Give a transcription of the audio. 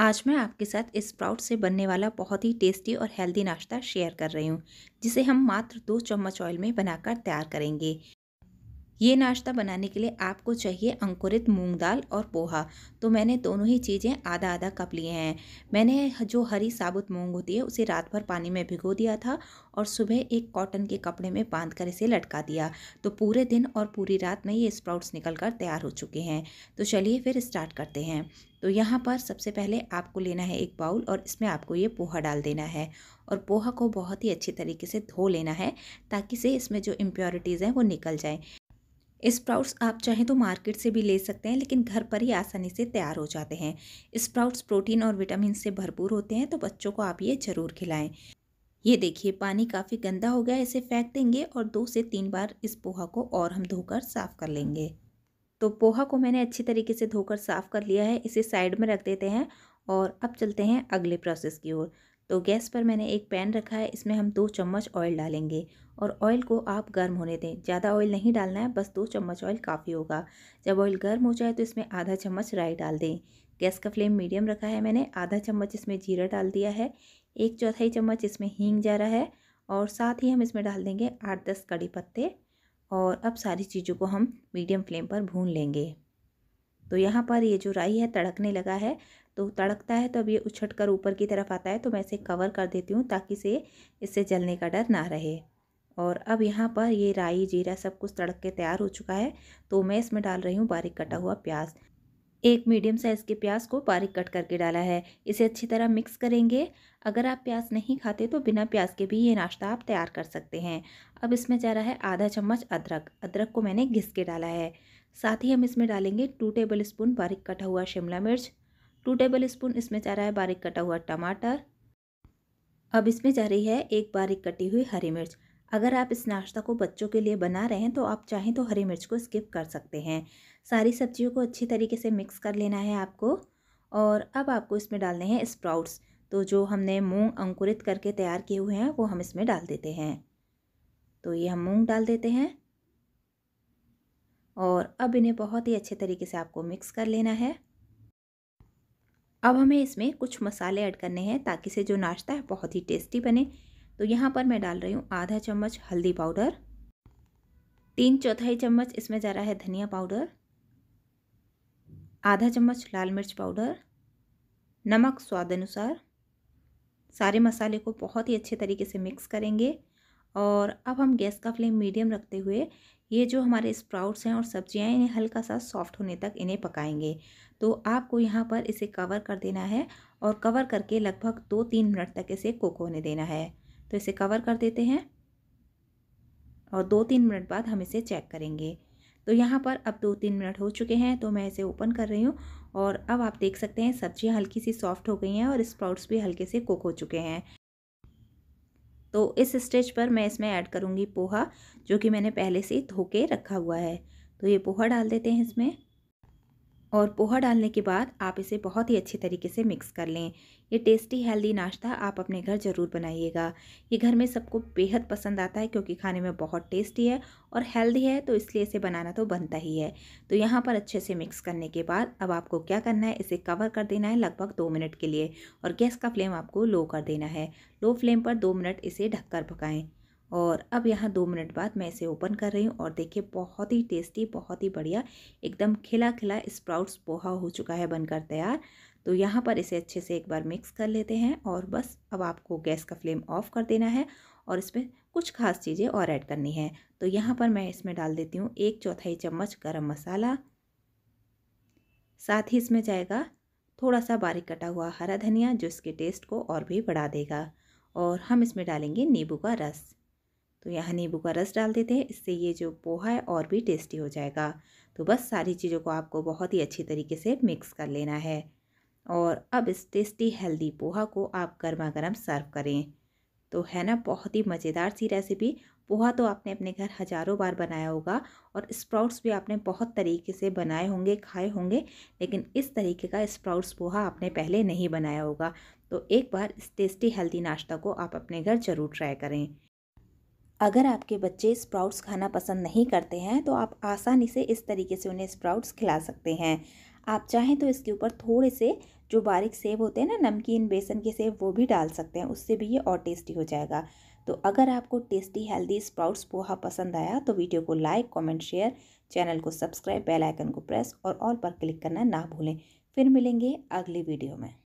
आज मैं आपके साथ स्प्राउट से बनने वाला बहुत ही टेस्टी और हेल्दी नाश्ता शेयर कर रही हूँ जिसे हम मात्र दो चम्मच ऑयल में बनाकर तैयार करेंगे ये नाश्ता बनाने के लिए आपको चाहिए अंकुरित मूंग दाल और पोहा तो मैंने दोनों ही चीज़ें आधा आधा कप लिए हैं मैंने जो हरी साबुत मूंग होती है उसे रात भर पानी में भिगो दिया था और सुबह एक कॉटन के कपड़े में बांध कर इसे लटका दिया तो पूरे दिन और पूरी रात में ये स्प्राउट्स निकल कर तैयार हो चुके हैं तो चलिए फिर स्टार्ट करते हैं तो यहाँ पर सबसे पहले आपको लेना है एक बाउल और इसमें आपको ये पोहा डाल देना है और पोहा को बहुत ही अच्छी तरीके से धो लेना है ताकि से इसमें जो इम्प्योरिटीज़ हैं वो निकल जाएँ स्प्राउट्स आप चाहें तो मार्केट से भी ले सकते हैं लेकिन घर पर ही आसानी से तैयार हो जाते हैं स्प्राउट्स प्रोटीन और विटामिन से भरपूर होते हैं तो बच्चों को आप ये ज़रूर खिलाएं ये देखिए पानी काफ़ी गंदा हो गया इसे फेंक देंगे और दो से तीन बार इस पोहा को और हम धोकर साफ़ कर लेंगे तो पोहा को मैंने अच्छी तरीके से धोकर साफ़ कर लिया है इसे साइड में रख देते हैं और अब चलते हैं अगले प्रोसेस की ओर तो गैस पर मैंने एक पैन रखा है इसमें हम दो चम्मच ऑयल डालेंगे और ऑयल को आप गर्म होने दें ज़्यादा ऑयल नहीं डालना है बस दो चम्मच ऑयल काफ़ी होगा जब ऑयल गर्म हो जाए तो इसमें आधा चम्मच राई डाल दें गैस का फ्लेम मीडियम रखा है मैंने आधा चम्मच इसमें जीरा डाल दिया है एक चौथाई चम्मच इसमें हींग जा रहा है और साथ ही हम इसमें डाल देंगे आठ दस कड़ी पत्ते और अब सारी चीज़ों को हम मीडियम फ्लेम पर भून लेंगे तो यहाँ पर ये जो राई है तड़कने लगा है तो तड़कता है तो अब ये उछट कर ऊपर की तरफ आता है तो मैं इसे कवर कर देती हूँ ताकि से इससे जलने का डर ना रहे और अब यहाँ पर ये राई जीरा सब कुछ तड़क के तैयार हो चुका है तो मैं इसमें डाल रही हूँ बारीक कटा हुआ प्याज एक मीडियम साइज़ के प्याज को बारीक कट करके डाला है इसे अच्छी तरह मिक्स करेंगे अगर आप प्याज नहीं खाते तो बिना प्याज के भी ये नाश्ता आप तैयार कर सकते हैं अब इसमें जा रहा है आधा चम्मच अदरक अदरक को मैंने घिस के डाला है साथ ही हम इसमें डालेंगे टू टेबल स्पून बारीक कटा हुआ शिमला मिर्च टू टेबल स्पून इसमें जा रहा है बारीक कटा हुआ टमाटर अब इसमें जा रही है एक बारीक कटी हुई हरी मिर्च अगर आप इस नाश्ता को बच्चों के लिए बना रहे हैं तो आप चाहें तो हरी मिर्च को स्किप कर सकते हैं सारी सब्जियों को अच्छी तरीके से मिक्स कर लेना है आपको और अब आपको इसमें डालने हैं स्प्राउट्स तो जो हमने मूंग अंकुरित करके तैयार किए हुए हैं वो हम इसमें डाल देते हैं तो ये हम मूंग डाल देते हैं और अब इन्हें बहुत ही अच्छे तरीके से आपको मिक्स कर लेना है अब हमें इसमें कुछ मसाले ऐड करने हैं ताकि से जो नाश्ता है बहुत ही टेस्टी बने तो यहाँ पर मैं डाल रही हूँ आधा चम्मच हल्दी पाउडर तीन चौथाई चम्मच इसमें जा रहा है धनिया पाउडर आधा चम्मच लाल मिर्च पाउडर नमक स्वाद अनुसार सारे मसाले को बहुत ही अच्छे तरीके से मिक्स करेंगे और अब हम गैस का फ्लेम मीडियम रखते हुए ये जो हमारे स्प्राउट्स हैं और सब्जियां इन्हें हल्का सा सॉफ्ट होने तक इन्हें पकाएंगे तो आपको यहाँ पर इसे कवर कर देना है और कवर करके लगभग दो तीन मिनट तक इसे कुक होने देना है तो इसे कवर कर देते हैं और दो तीन मिनट बाद हम इसे चेक करेंगे तो यहाँ पर अब दो तीन मिनट हो चुके हैं तो मैं इसे ओपन कर रही हूँ और अब आप देख सकते हैं सब्जियाँ हल्की सी सॉफ्ट हो गई हैं और स्प्राउट्स भी हल्के से कुक हो चुके हैं तो इस स्टेज पर मैं इसमें ऐड करूँगी पोहा जो कि मैंने पहले से धो के रखा हुआ है तो ये पोहा डाल देते हैं इसमें और पोहा डालने के बाद आप इसे बहुत ही अच्छे तरीके से मिक्स कर लें ये टेस्टी हेल्दी नाश्ता आप अपने घर ज़रूर बनाइएगा ये घर में सबको बेहद पसंद आता है क्योंकि खाने में बहुत टेस्टी है और हेल्दी है तो इसलिए इसे बनाना तो बनता ही है तो यहाँ पर अच्छे से मिक्स करने के बाद अब आपको क्या करना है इसे कवर कर देना है लगभग दो मिनट के लिए और गैस का फ्लेम आपको लो कर देना है लो फ्लेम पर दो मिनट इसे ढककर पकाएँ और अब यहाँ दो मिनट बाद मैं इसे ओपन कर रही हूँ और देखिए बहुत ही टेस्टी बहुत ही बढ़िया एकदम खिला खिला स्प्राउट्स पोहा हो चुका है बनकर तैयार तो यहाँ पर इसे अच्छे से एक बार मिक्स कर लेते हैं और बस अब आपको गैस का फ्लेम ऑफ कर देना है और इसमें कुछ खास चीज़ें और ऐड करनी है तो यहाँ पर मैं इसमें डाल देती हूँ एक चौथाई चम्मच गरम मसाला साथ ही इसमें जाएगा थोड़ा सा बारीक कटा हुआ हरा धनिया जो इसके टेस्ट को और भी बढ़ा देगा और हम इसमें डालेंगे नींबू का रस तो यहाँ नींबू का रस डाल देते हैं इससे ये जो पोहा है और भी टेस्टी हो जाएगा तो बस सारी चीज़ों को आपको बहुत ही अच्छी तरीके से मिक्स कर लेना है और अब इस टेस्टी हेल्दी पोहा को आप गर्मा गर्म सर्व करें तो है ना बहुत ही मज़ेदार सी रेसिपी पोहा तो आपने अपने घर हज़ारों बार बनाया होगा और स्प्राउट्स भी आपने बहुत तरीके से बनाए होंगे खाए होंगे लेकिन इस तरीके का स्प्राउट्स पोहा आपने पहले नहीं बनाया होगा तो एक बार इस टेस्टी हेल्दी नाश्ता को आप अपने घर ज़रूर ट्राई करें अगर आपके बच्चे स्प्राउट्स खाना पसंद नहीं करते हैं तो आप आसानी से इस तरीके से उन्हें स्प्राउट्स खिला सकते हैं आप चाहें तो इसके ऊपर थोड़े से जो बारीक सेब होते हैं ना नमकीन बेसन के सेब वो भी डाल सकते हैं उससे भी ये और टेस्टी हो जाएगा तो अगर आपको टेस्टी हेल्दी स्प्राउट्स पोहा पसंद आया तो वीडियो को लाइक कॉमेंट शेयर चैनल को सब्सक्राइब बेलाइकन को प्रेस और ऑल पर क्लिक करना ना भूलें फिर मिलेंगे अगली वीडियो में